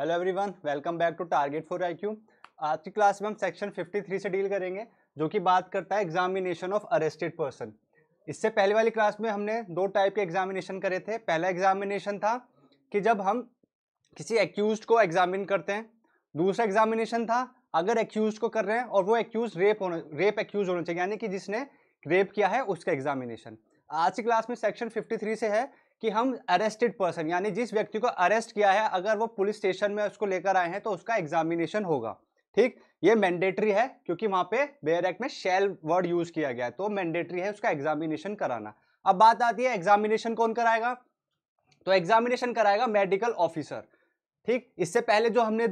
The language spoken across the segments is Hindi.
hello everyone welcome back to target for I आज की क्लास में हम सेक्शन 53 से डील करेंगे जो कि बात करता है एग्जामिनेशन ऑफ अरेस्टेड पर्सन इससे पहले वाली क्लास में हमने दो टाइप के एग्जामिनेशन करे थे पहला एग्जामिनेशन था कि जब हम किसी एक्यूज को एग्जामिन करते हैं दूसरा एग्जामिनेशन था अगर एक्यूज को कर रहे हैं और वो एक्यूज रेप होना रेप एक्यूज होना चाहिए यानी कि जिसने रेप किया है उसका एग्जामिनेशन आज की क्लास में सेक्शन 53 से है कि हम अरेस्टेड पर्सन यानी जिस व्यक्ति को अरेस्ट किया है अगर वो पुलिस स्टेशन में उसको लेकर आए हैं तो उसका एग्जामिनेशन होगा ठीक ये मैंडेटरी है क्योंकि वहां पे बेयर एक्ट में शेल वर्ड यूज किया गया है तो मैंडेटरी है उसका एग्जामिनेशन कराना अब बात आती है एग्जामिनेशन कौन कराएगा तो एग्जामिनेशन कराएगा मेडिकल ऑफिसर ठीक इससे पहले जो हमने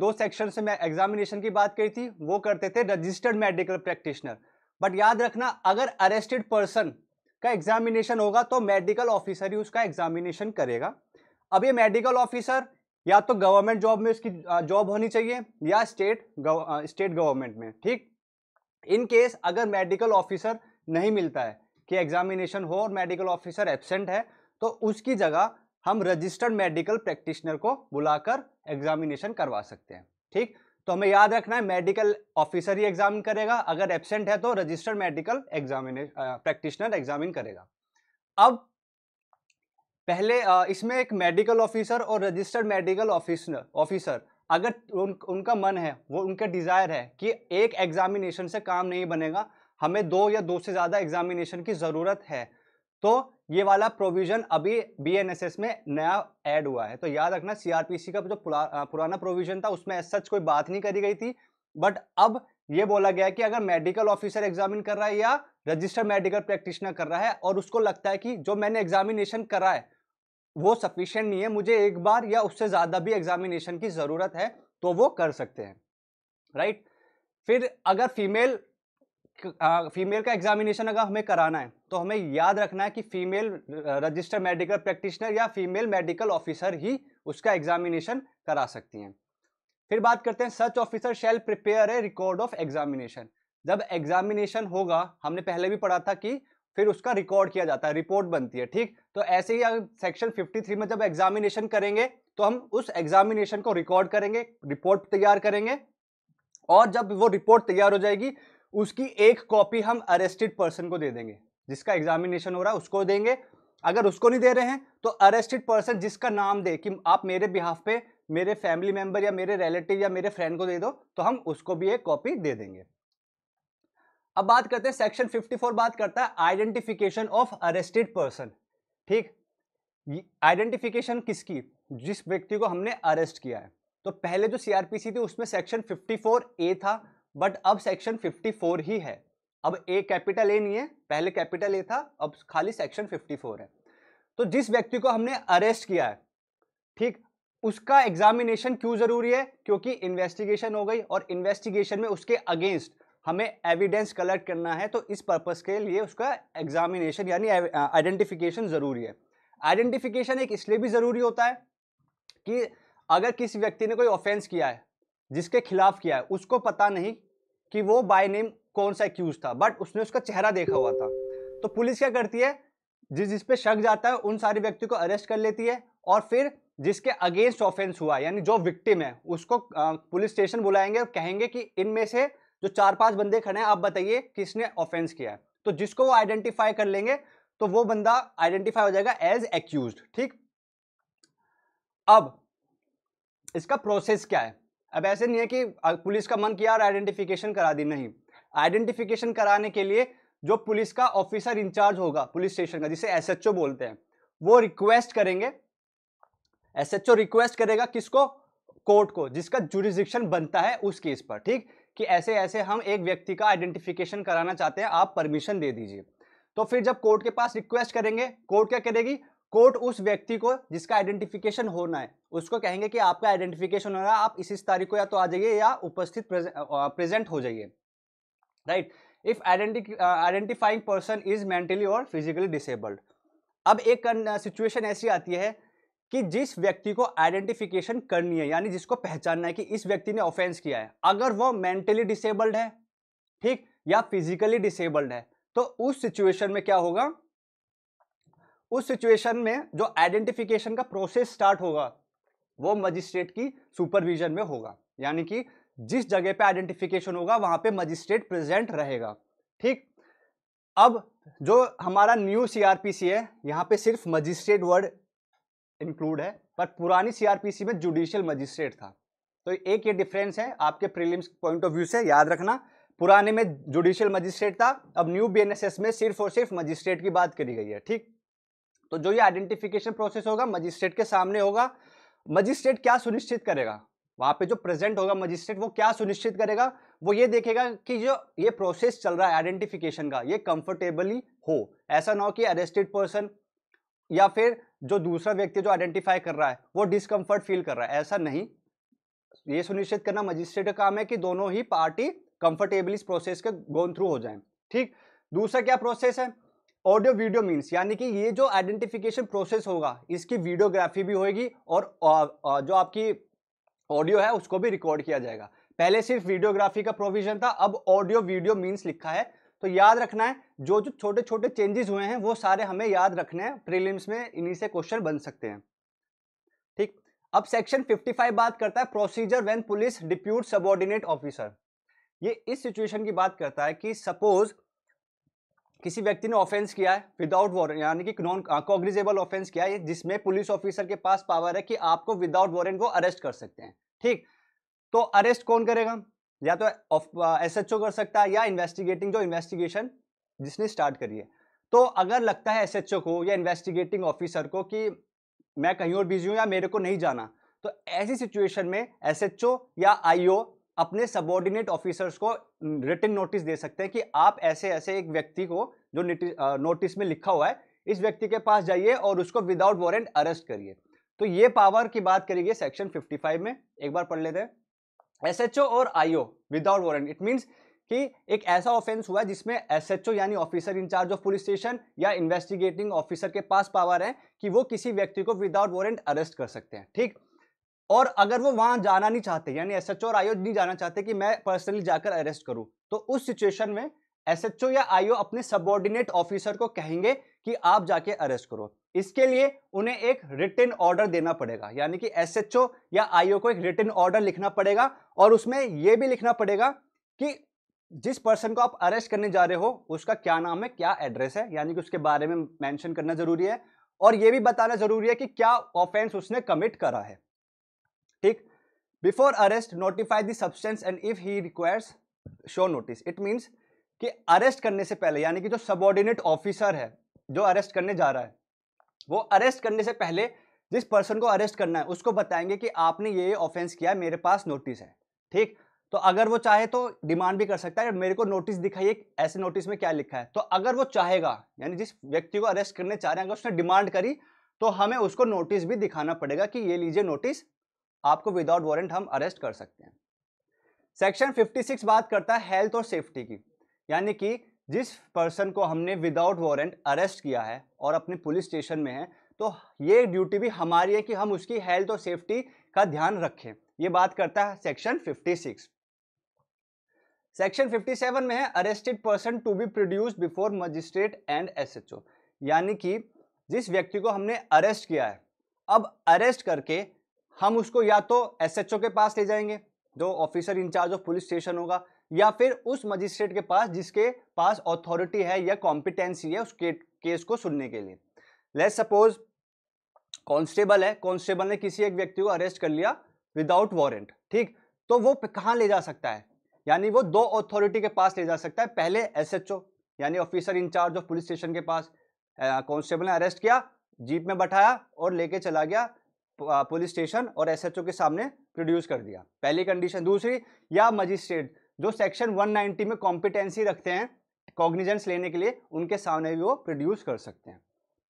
दो सेक्शन से एग्जामिनेशन की बात करी थी वो करते थे रजिस्टर्ड मेडिकल प्रैक्टिशनर बट याद रखना अगर अरेस्टेड पर्सन का एग्जामिनेशन होगा तो मेडिकल ऑफिसर ही उसका एग्जामिनेशन करेगा अब ये मेडिकल ऑफिसर या तो गवर्नमेंट जॉब में उसकी जॉब होनी चाहिए या स्टेट गव, स्टेट गवर्नमेंट में ठीक इन केस अगर मेडिकल ऑफिसर नहीं मिलता है कि एग्जामिनेशन हो और मेडिकल ऑफिसर एबसेंट है तो उसकी जगह हम रजिस्टर्ड मेडिकल प्रैक्टिशनर को बुलाकर एग्जामिनेशन करवा सकते हैं ठीक तो हमें याद रखना है मेडिकल ऑफिसर ही एग्जामिन करेगा अगर एबसेंट है तो registered medical examine practitioner examine करेगा अब पहले इसमें एक मेडिकल ऑफिसर और रजिस्टर्ड मेडिकल ऑफिसर ऑफिसर अगर उन, उनका मन है वो उनका डिज़ायर है कि एक एग्जामिनेशन से काम नहीं बनेगा हमें दो या दो से ज़्यादा एग्जामिनेशन की ज़रूरत है तो ये वाला प्रोविजन अभी बीएनएसएस में नया ऐड हुआ है तो याद रखना सीआरपीसी का जो पुरा, पुराना प्रोविजन था उसमें सच कोई बात नहीं करी गई थी बट अब ये बोला गया कि अगर मेडिकल ऑफिसर एग्जामिन कर रहा है या रजिस्टर्ड मेडिकल प्रैक्टिशनर कर रहा है और उसको लगता है कि जो मैंने एग्जामिनेशन करा है वो सफिशियंट नहीं है मुझे एक बार या उससे ज़्यादा भी एग्जामिनेशन की ज़रूरत है तो वो कर सकते हैं राइट फिर अगर फीमेल फीमेल का एग्जामिनेशन अगर हमें कराना है तो हमें याद रखना है कि फीमेल रजिस्टर्ड मेडिकल प्रैक्टिशनर या फीमेल मेडिकल ऑफिसर ही उसका एग्जामिनेशन करा सकती हैं फिर बात करते हैं such officer shall prepare a record of examination जब एग्जामिनेशन होगा हमने पहले भी पढ़ा था कि फिर उसका रिकॉर्ड किया जाता है रिपोर्ट बनती है ठीक तो ऐसे ही अगर सेक्शन 53 में जब एग्जामिनेशन करेंगे तो हम उस एग्जामिनेशन को रिकॉर्ड करेंगे रिपोर्ट तैयार करेंगे और जब वो रिपोर्ट तैयार हो जाएगी उसकी एक कॉपी हम अरेस्टेड पर्सन को दे देंगे जिसका एग्जामिनेशन हो रहा है उसको देंगे अगर उसको नहीं दे रहे हैं तो अरेस्टेड पर्सन जिसका नाम दे कि आप मेरे बिहाफ पे मेरे फैमिली मेंबर या मेरे रिलेटिव या मेरे फ्रेंड को दे दो तो हम उसको भी एक कॉपी दे देंगे अब बात करते हैं सेक्शन 54 बात करता है आइडेंटिफिकेशन ऑफ अरेस्टेड पर्सन ठीक आइडेंटिफिकेशन किसकी जिस व्यक्ति को हमने अरेस्ट किया है तो पहले जो सीआरपीसी थी उसमें सेक्शन 54 ए था बट अब सेक्शन 54 ही है अब ए कैपिटल ए नहीं है पहले कैपिटल ए था अब खाली सेक्शन 54 है तो जिस व्यक्ति को हमने अरेस्ट किया है ठीक उसका एग्जामिनेशन क्यों जरूरी है क्योंकि इन्वेस्टिगेशन हो गई और इन्वेस्टिगेशन में उसके अगेंस्ट हमें एविडेंस कलेक्ट करना है तो इस पर्पज़ के लिए उसका एग्जामिनेशन यानी आइडेंटिफिकेशन ज़रूरी है आइडेंटिफिकेशन एक इसलिए भी ज़रूरी होता है कि अगर किसी व्यक्ति ने कोई ऑफेंस किया है जिसके खिलाफ किया है उसको पता नहीं कि वो बाय नेम कौन सा एक्यूज था बट उसने उसका चेहरा देखा हुआ था तो पुलिस क्या करती है जिस जिस पे शक जाता है उन सारे व्यक्ति को अरेस्ट कर लेती है और फिर जिसके अगेंस्ट ऑफेंस हुआ यानी जो विक्टिम है उसको पुलिस स्टेशन बुलाएंगे और कहेंगे कि इनमें से जो चार पांच बंदे खड़े हैं आप बताइए किसने ऑफेंस किया है तो जिसको वो आइडेंटिफाई कर लेंगे तो वो बंदा आइडेंटिफाई हो जाएगा एज एक्यूज ठीक अब इसका प्रोसेस क्या है अब ऐसे नहीं है कि पुलिस का मन किया और आइडेंटिफिकेशन करा दी नहीं आइडेंटिफिकेशन कराने के लिए जो पुलिस का ऑफिसर इंचार्ज होगा पुलिस स्टेशन का जिसे एसएचओ बोलते हैं वो रिक्वेस्ट करेंगे एसएचओ रिक्वेस्ट करेगा किसको कोर्ट को जिसका जुरिस्डिक्शन बनता है उस केस पर ठीक कि ऐसे ऐसे हम एक व्यक्ति का आइडेंटिफिकेशन कराना चाहते हैं आप परमिशन दे दीजिए तो फिर जब कोर्ट के पास रिक्वेस्ट करेंगे कोर्ट क्या करेगी कोर्ट उस व्यक्ति को जिसका आइडेंटिफिकेशन होना है उसको कहेंगे कि आपका आइडेंटिफिकेशन होना है आप इस इस तारीख को या तो आ जाइए या उपस्थित प्रेजेंट हो जाइए right if identifying person is mentally और फिजिकली डिसेबल्ड अब एक सिचुएशन ऐसी आती है कि जिस व्यक्ति को आइडेंटिफिकेशन करनी है यानी जिसको पहचानना है कि इस व्यक्ति ने ऑफेंस किया है अगर वो मेंटली डिसेबल्ड है ठीक या फिजिकली डिसेबल्ड है तो उस सिचुएशन में क्या होगा उस सिचुएशन में जो आइडेंटिफिकेशन का प्रोसेस स्टार्ट होगा वो मजिस्ट्रेट की सुपरविजन में होगा यानी कि जिस जगह पे आइडेंटिफिकेशन होगा वहां पे मजिस्ट्रेट प्रेजेंट रहेगा ठीक अब जो हमारा न्यू सीआरपीसी है यहाँ पे सिर्फ मजिस्ट्रेट वर्ड इंक्लूड है पर पुरानी सीआरपीसी में जुडिशियल मजिस्ट्रेट था तो एक ये डिफरेंस है आपके प्रीलिम्स पॉइंट ऑफ व्यू से याद रखना पुराने में जुडिशियल मजिस्ट्रेट था अब न्यू बीएनएसएस में सिर्फ और सिर्फ मजिस्ट्रेट की बात करी गई है ठीक तो जो ये आइडेंटिफिकेशन प्रोसेस होगा मजिस्ट्रेट के सामने होगा मजिस्ट्रेट क्या सुनिश्चित करेगा वहाँ पे जो प्रेजेंट होगा मजिस्ट्रेट वो क्या सुनिश्चित करेगा वो ये देखेगा कि जो ये प्रोसेस चल रहा है आइडेंटिफिकेशन का ये कंफर्टेबली हो ऐसा ना हो कि अरेस्टेड पर्सन या फिर जो दूसरा व्यक्ति जो आइडेंटिफाई कर रहा है वो डिसकम्फर्ट फील कर रहा है ऐसा नहीं ये सुनिश्चित करना मजिस्ट्रेट का काम है कि दोनों ही पार्टी कंफर्टेबली इस प्रोसेस के गोन थ्रू हो जाए ठीक दूसरा क्या प्रोसेस है ऑडियो वीडियो मीन्स यानी कि ये जो आइडेंटिफिकेशन प्रोसेस होगा इसकी वीडियोग्राफी भी होगी और जो आपकी ऑडियो है उसको भी रिकॉर्ड किया जाएगा पहले सिर्फ वीडियोग्राफी का प्रोविजन था अब ऑडियो वीडियो मीन्स लिखा है तो याद रखना है जो जो छोटे छोटे चेंजेस हुए हैं वो सारे हमें याद रखने हैं प्रीलिम्स में इन्हीं से क्वेश्चन बन सकते हैं ठीक अब सेक्शन 55 बात करता है procedure when police depute subordinate officer ये इस सिचुएशन की बात करता है कि सपोज किसी व्यक्ति ने ऑफेंस किया है विदाउट वारंट यानी कि नॉन कॉग्निजेबल ऑफेंस किया है जिसमें पुलिस ऑफिसर के पास पावर है कि आपको विदाउट वारंट को अरेस्ट कर सकते हैं ठीक तो अरेस्ट कौन करेगा या तो एस एच ओ कर सकता है या इन्वेस्टिगेटिंग जो इन्वेस्टिगेशन जिसने स्टार्ट करी है तो अगर लगता है एस एच ओ को या इन्वेस्टिगेटिंग ऑफिसर को कि मैं कहीं और बिजी हूँ या मेरे को नहीं जाना तो ऐसी सिचुएशन में एस एच ओ या आई ओ अपने सबॉर्डिनेट ऑफिसर्स को रिटर्न नोटिस दे सकते हैं कि आप ऐसे ऐसे एक व्यक्ति को जो नोटिस में लिखा हुआ है इस व्यक्ति के पास जाइए और उसको विदाउट वारंट अरेस्ट करिए तो ये पावर की बात करेंगे सेक्शन 55 में एक बार पढ़ लेते हैं एसएचओ और IO without warrant it means कि एक ऐसा ऑफेंस हुआ जिसमें एसएचओ यानी officer in charge of police station या इन्वेस्टिगेटिंग ऑफिसर के पास पावर है कि वो किसी व्यक्ति को विदाउट वारंट अरेस्ट कर सकते हैं ठीक और अगर वो वहां जाना नहीं चाहते यानी एस एच और आईओ नहीं जाना चाहते कि मैं पर्सनली जाकर अरेस्ट करूं तो उस सिचुएशन में एसएचओ या आईओ अपने सबोर्डिनेट ऑफिसर को कहेंगे कि आप जाके अरेस्ट करो इसके लिए उन्हें एक रिटर्न ऑर्डर देना पड़ेगा यानी कि एसएचओ या आईओ को एक रिटर्न ऑर्डर लिखना पड़ेगा और उसमें यह भी लिखना पड़ेगा कि जिस पर्सन को आप अरेस्ट करने जा रहे हो उसका क्या नाम है क्या एड्रेस है यानी कि उसके बारे में मेंशन करना जरूरी है और यह भी बताना जरूरी है कि क्या ऑफेंस उसने कमिट करा है ठीक before arrest notify the substance and if he requires show notice it means कि अरेस्ट करने से पहले यानी कि जो सबॉर्डिनेट ऑफिसर है जो अरेस्ट करने जा रहा है वो अरेस्ट करने से पहले जिस पर्सन को अरेस्ट करना है उसको बताएंगे कि आपने ये ऑफेंस किया मेरे पास नोटिस है ठीक तो अगर वो चाहे तो डिमांड भी कर सकता है मेरे को नोटिस दिखाइए ऐसे नोटिस में क्या लिखा है तो अगर वो चाहेगा यानी जिस व्यक्ति को अरेस्ट करने चाह रहे हैं अगर उसने डिमांड करी तो हमें उसको नोटिस भी दिखाना पड़ेगा कि ये लीजिए नोटिस आपको विदाउट वारंट हम अरेस्ट कर सकते हैं सेक्शन 56 बात करता है हेल्थ और सेफ्टी की यानी कि जिस पर्सन को हमने विदाउट वारंट अरेस्ट किया है और अपने पुलिस स्टेशन में है तो ये ड्यूटी भी हमारी है कि हम उसकी हेल्थ और सेफ्टी का ध्यान रखें ये बात करता है सेक्शन 56 सेक्शन 57 में है arrested person to be produce before magistrate and S यानी कि जिस व्यक्ति को हमने अरेस्ट किया है अब अरेस्ट करके हम उसको या तो एसएचओ के पास ले जाएंगे जो officer in charge of police station होगा या फिर उस मजिस्ट्रेट के पास जिसके पास अथॉरिटी है या कॉम्पिटेंसी है उस के, केस को सुनने के लिए लेट सपोज कॉन्स्टेबल है कॉन्स्टेबल ने किसी एक व्यक्ति को अरेस्ट कर लिया विदाउट वारंट ठीक तो वो कहाँ ले जा सकता है यानी वो दो अथॉरिटी के पास ले जा सकता है पहले एसएचओ यानी officer in charge of police station के पास कॉन्स्टेबल ने अरेस्ट किया जीप में बैठाया और लेके चला गया पुलिस स्टेशन और एसएचओ के सामने प्रोड्यूस कर दिया पहली कंडीशन दूसरी या मजिस्ट्रेट जो सेक्शन 190 में कॉम्पिटेंसी रखते हैं कॉग्निजेंस लेने के लिए उनके सामने भी वो प्रोड्यूस कर सकते हैं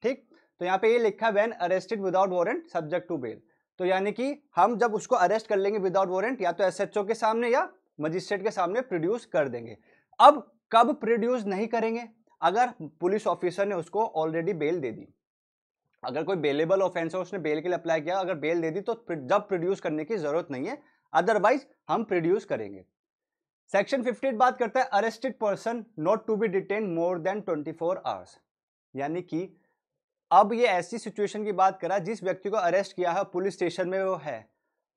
ठीक तो यहाँ पे ये लिखा when arrested without warrant subject to bail तो यानी कि हम जब उसको अरेस्ट कर लेंगे विदाउट वारंट या तो ओ के सामने या मजिस्ट्रेट के सामने प्रोड्यूस कर देंगे अब कब प्रोड्यूस नहीं करेंगे अगर पुलिस ऑफिसर ने उसको ऑलरेडी बेल दे दी अगर कोई बेलेबल ऑफेंस है उसने बेल के लिए अप्लाई किया अगर बेल दे दी तो जब प्रोड्यूस करने की जरूरत नहीं है अदरवाइज हम प्रोड्यूस करेंगे सेक्शन फिफ्टी बात करता है arrested person not to be detain more than four hours यानी कि अब ये ऐसी सिचुएशन की बात करा जिस व्यक्ति को अरेस्ट किया है पुलिस स्टेशन में वो है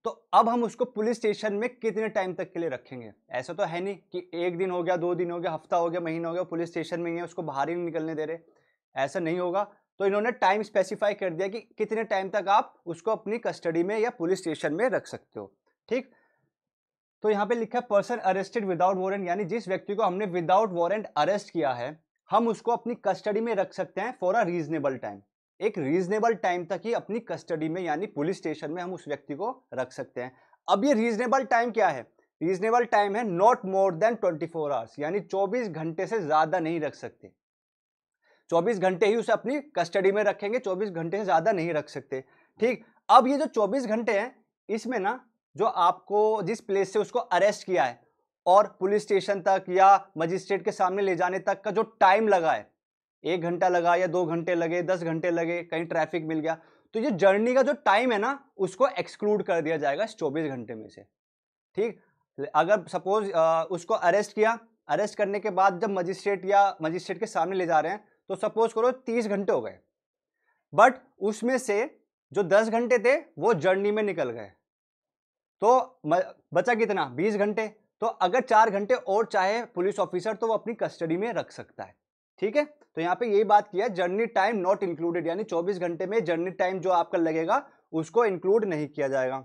तो अब हम उसको पुलिस स्टेशन में कितने टाइम तक के लिए रखेंगे ऐसा तो है नहीं कि एक दिन हो गया दो दिन हो गया हफ्ता हो गया महीना हो गया पुलिस स्टेशन में ही है उसको बाहर ही नहीं निकलने दे रहे ऐसा नहीं होगा तो इन्होंने टाइम स्पेसिफाई कर दिया कि कितने टाइम तक आप उसको अपनी कस्टडी में या पुलिस स्टेशन में रख सकते हो ठीक तो यहाँ पे लिखा है पर्सन अरेस्टेड विदाउट वारंट यानी जिस व्यक्ति को हमने विदाउट वारंट अरेस्ट किया है हम उसको अपनी कस्टडी में रख सकते हैं फॉर अ रीजनेबल टाइम एक रीजनेबल टाइम तक ही अपनी कस्टडी में यानी पुलिस स्टेशन में हम उस व्यक्ति को रख सकते हैं अब ये रीजनेबल टाइम क्या है रीजनेबल टाइम है नॉट मोर देन 24 आवर्स यानी 24 घंटे से ज़्यादा नहीं रख सकते 24 घंटे ही उसे अपनी कस्टडी में रखेंगे 24 घंटे से ज़्यादा नहीं रख सकते ठीक अब ये जो 24 घंटे हैं इसमें ना जो आपको जिस प्लेस से उसको अरेस्ट किया है और पुलिस स्टेशन तक या मजिस्ट्रेट के सामने ले जाने तक का जो टाइम लगा है एक घंटा लगा या दो घंटे लगे दस घंटे लगे कहीं ट्रैफिक मिल गया तो ये जर्नी का जो टाइम है ना उसको एक्सक्लूड कर दिया जाएगा इस चौबीस घंटे में से ठीक अगर सपोज उसको अरेस्ट किया अरेस्ट करने के बाद जब मजिस्ट्रेट या मजिस्ट्रेट के सामने ले जा रहे हैं तो सपोज करो तीस घंटे हो गए बट उसमें से जो दस घंटे थे वो जर्नी में निकल गए तो बचा कितना बीस घंटे तो अगर चार घंटे और चाहे पुलिस ऑफिसर तो वो अपनी कस्टडी में रख सकता है ठीक है तो यहाँ पे यही बात किया जर्नी टाइम नॉट इंक्लूडेड यानी 24 घंटे में जर्नी टाइम जो आपका लगेगा उसको इंक्लूड नहीं किया जाएगा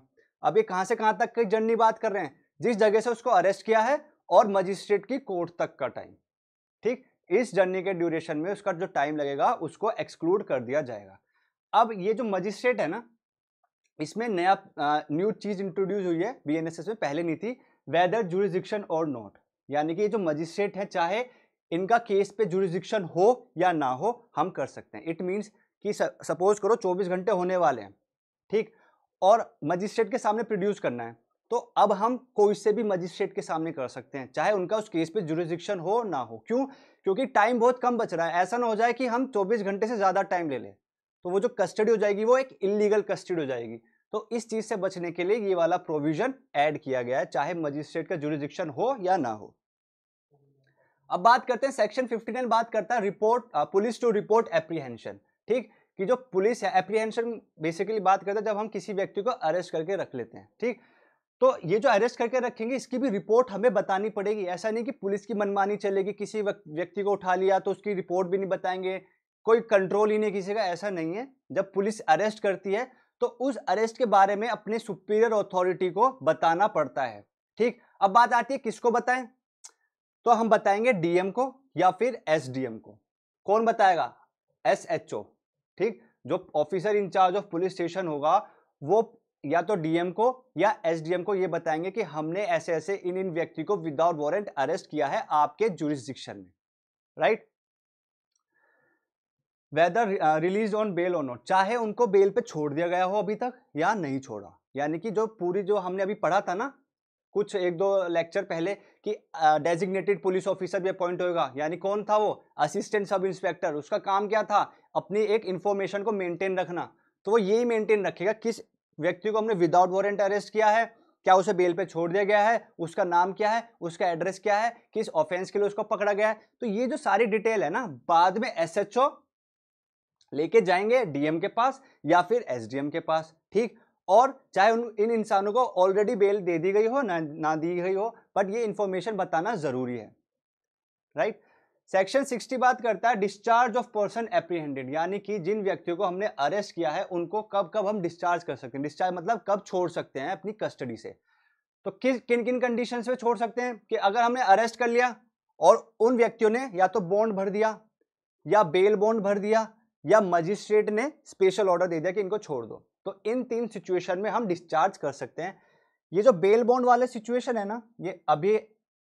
अब ये कहाँ से कहाँ तक की जर्नी बात कर रहे हैं जिस जगह से उसको अरेस्ट किया है और मजिस्ट्रेट की कोर्ट तक का टाइम ठीक इस जर्नी के ड्यूरेशन में उसका जो टाइम लगेगा उसको एक्सक्लूड कर दिया जाएगा अब ये जो मजिस्ट्रेट है ना इसमें नया न्यू चीज़ इंट्रोड्यूस हुई है बी में पहले नहीं थी वेदर जुरिजिक्शन और नॉट यानी कि ये जो मजिस्ट्रेट है चाहे इनका केस पे जुरिजिक्शन हो या ना हो हम कर सकते हैं इट मीन्स कि सपोज करो 24 घंटे होने वाले हैं ठीक और मजिस्ट्रेट के सामने प्रोड्यूस करना है तो अब हम कोई से भी मजिस्ट्रेट के सामने कर सकते हैं चाहे उनका उस केस पे जुरिस्डिक्शन हो ना हो क्यों क्योंकि टाइम बहुत कम बच रहा है ऐसा ना हो जाए कि हम 24 घंटे से ज़्यादा टाइम ले लें तो वो जो कस्टडी हो जाएगी वो एक इलीगल कस्टडी हो जाएगी तो इस चीज़ से बचने के लिए ये वाला प्रोविजन ऐड किया गया है चाहे मजिस्ट्रेट का जुरिस्डिक्शन हो या ना हो अब बात करते हैं सेक्शन नाइन बात करता है report police to report apprehension ठीक कि जो पुलिस है एप्रीहेंशन बेसिकली बात करता है जब हम किसी व्यक्ति को अरेस्ट करके रख लेते हैं ठीक तो ये जो अरेस्ट करके रखेंगे इसकी भी रिपोर्ट हमें बतानी पड़ेगी ऐसा नहीं कि पुलिस की मनमानी चलेगी किसी व्यक्ति को उठा लिया तो उसकी रिपोर्ट भी नहीं बताएंगे कोई कंट्रोल ही नहीं किसी का ऐसा नहीं है जब पुलिस अरेस्ट करती है तो उस अरेस्ट के बारे में अपने सुपीरियर अथॉरिटी को बताना पड़ता है ठीक अब बात आती है किसको बताएं तो हम बताएंगे डीएम को या फिर एसडीएम को कौन बताएगा एसएचओ ठीक जो officer in charge of police station होगा वो या तो डीएम को या एसडीएम को ये बताएंगे कि हमने ऐसे ऐसे इन इन व्यक्ति को विदाउट वारंट अरेस्ट किया है आपके जुरिस्डिक्शन में right whether release on bail or not चाहे उनको बेल पे छोड़ दिया गया हो अभी तक या नहीं छोड़ा यानी कि जो पूरी जो हमने अभी पढ़ा था ना कुछ एक दो लेक्चर पहले कि डेजिग्नेटेड पुलिस ऑफिसर भी अपॉइंट होगा यानी कौन था वो असिस्टेंट सब इंस्पेक्टर उसका काम क्या था अपनी एक इन्फॉर्मेशन को मेंटेन रखना तो वो यही मेंटेन रखेगा किस व्यक्ति को हमने विदाउट वारंट अरेस्ट किया है क्या उसे बेल पे छोड़ दिया गया है उसका नाम क्या है उसका एड्रेस क्या है किस ऑफेंस के लिए उसको पकड़ा गया है तो ये जो सारी डिटेल है ना बाद में एसएचओ लेके जाएंगे डीएम के पास या फिर एसडीएम के पास ठीक और चाहे उन इन इंसानों को ऑलरेडी बेल दे दी गई हो ना ना दी गई हो बट ये इंफॉर्मेशन बताना ज़रूरी है राइट सेक्शन 60 बात करता है डिस्चार्ज ऑफ पर्सन एप्रीहेंडेड यानी कि जिन व्यक्तियों को हमने अरेस्ट किया है उनको कब कब हम डिस्चार्ज कर सकते हैं डिस्चार्ज मतलब कब छोड़ सकते हैं अपनी कस्टडी से तो किस किन किन कंडीशन में छोड़ सकते हैं कि अगर हमने अरेस्ट कर लिया और उन व्यक्तियों ने या तो बॉन्ड भर दिया या बेल बॉन्ड भर दिया या मजिस्ट्रेट ने स्पेशल ऑर्डर दे दिया कि इनको छोड़ दो तो इन तीन सिचुएशन में हम डिस्चार्ज कर सकते हैं ये जो बेल बॉन्ड वाले सिचुएशन है ना ये अभी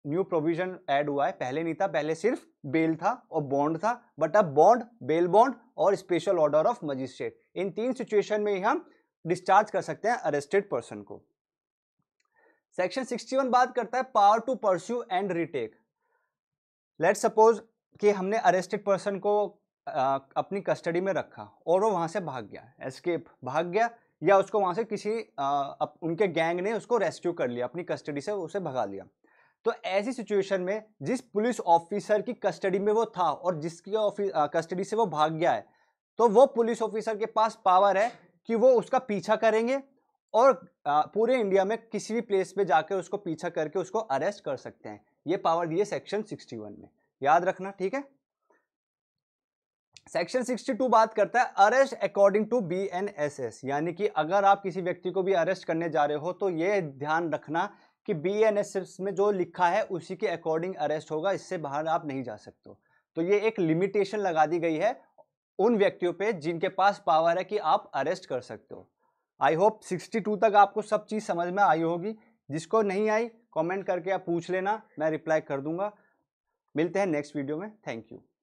न्यू प्रोविजन ऐड हुआ है पहले नहीं था पहले सिर्फ बेल था और बॉन्ड था बट अब बॉन्ड बेल बॉन्ड और स्पेशल ऑर्डर ऑफ मजिस्ट्रेट इन तीन सिचुएशन में ही हम डिस्चार्ज कर सकते हैं अरेस्टेड पर्सन को सेक्शन 61 बात करता है power to pursue and retake let suppose कि हमने अरेस्टेड पर्सन को आ, अपनी कस्टडी में रखा और वो वहां से भाग गया एस्केप भाग गया या उसको वहां से किसी आ, उनके गैंग ने उसको रेस्क्यू कर लिया अपनी कस्टडी से उसे भगा लिया तो ऐसी सिचुएशन में जिस पुलिस ऑफिसर की कस्टडी में वो था और जिसकी कस्टडी से वो भाग गया है तो वो पुलिस ऑफिसर के पास पावर है कि वो उसका पीछा करेंगे और पूरे इंडिया में किसी भी प्लेस पे जाकर उसको पीछा करके उसको अरेस्ट कर सकते हैं ये पावर दिए सेक्शन 61 में याद रखना ठीक है सेक्शन 62 बात करता है arrest according to B N S S यानी कि अगर आप किसी व्यक्ति को भी अरेस्ट करने जा रहे हो तो ये ध्यान रखना कि बी में जो लिखा है उसी के अकॉर्डिंग अरेस्ट होगा इससे बाहर आप नहीं जा सकते तो ये एक लिमिटेशन लगा दी गई है उन व्यक्तियों पे जिनके पास पावर है कि आप अरेस्ट कर सकते हो आई होप 62 तक आपको सब चीज़ समझ में आई होगी जिसको नहीं आई कमेंट करके आप पूछ लेना मैं रिप्लाई कर दूंगा मिलते हैं नेक्स्ट वीडियो में थैंक यू